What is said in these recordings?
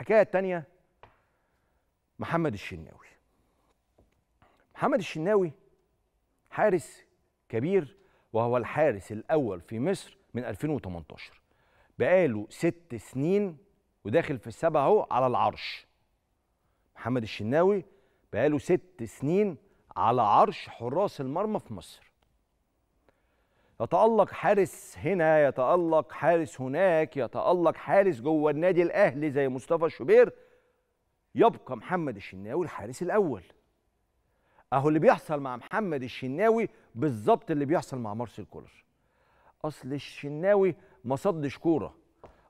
الحكايه الثانيه محمد الشناوي محمد الشناوي حارس كبير وهو الحارس الاول في مصر من 2018 بقاله ست سنين وداخل في السبع اهو على العرش محمد الشناوي بقاله ست سنين على عرش حراس المرمى في مصر يتألق حارس هنا يتألق حارس هناك يتألق حارس جوه النادي الأهلي زي مصطفى الشوبير يبقى محمد الشناوي الحارس الأول أهو اللي بيحصل مع محمد الشناوي بالظبط اللي بيحصل مع مارسيل كولر أصل الشناوي ما صدش كورة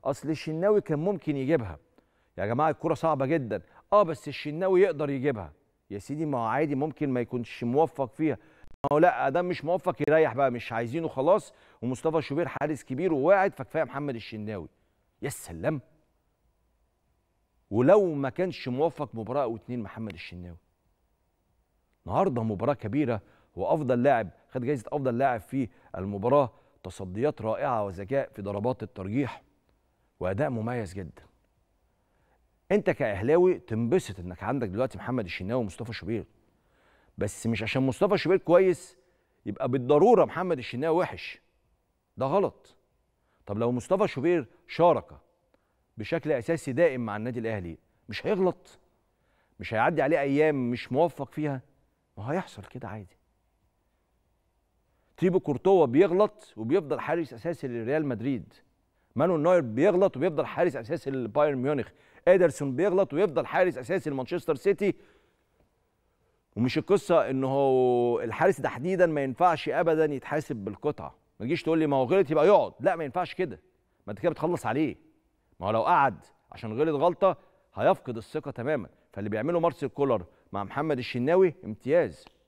أصل الشناوي كان ممكن يجيبها يا جماعة الكورة صعبة جدا أه بس الشناوي يقدر يجيبها يا سيدي ما عادي ممكن ما يكونش موفق فيها هو لا ده مش موفق يريح بقى مش عايزينه خلاص ومصطفى شوبير حارس كبير وواعد فكفايه محمد الشناوي يا سلام ولو ما كانش موفق مباراه او اتنين محمد الشناوي النهارده مباراه كبيره وافضل لاعب خد جايزه افضل لاعب في المباراه تصديات رائعه وذكاء في ضربات الترجيح واداء مميز جدا انت كاهلاوي تنبسط انك عندك دلوقتي محمد الشناوي ومصطفى شوبير بس مش عشان مصطفى شوبير كويس يبقى بالضروره محمد الشناوي وحش ده غلط طب لو مصطفى شوبير شارك بشكل اساسي دائم مع النادي الاهلي مش هيغلط مش هيعدي عليه ايام مش موفق فيها ما هيحصل كده عادي تيبو كورتوا بيغلط وبيفضل حارس اساسي لريال مدريد مانو نوير بيغلط وبيفضل حارس اساسي لبايرن ميونخ ادرسون بيغلط ويفضل حارس اساسي لمانشستر سيتي ومش القصه ان هو الحارس تحديدا ما ينفعش ابدا يتحاسب بالقطعه ما تجيش تقول لي ما هو غلط يبقى يقعد لا ما ينفعش كده ما انت كده بتخلص عليه ما هو لو قعد عشان غلط غلطه هيفقد الثقه تماما فاللي بيعمله مارسيل كولر مع محمد الشناوي امتياز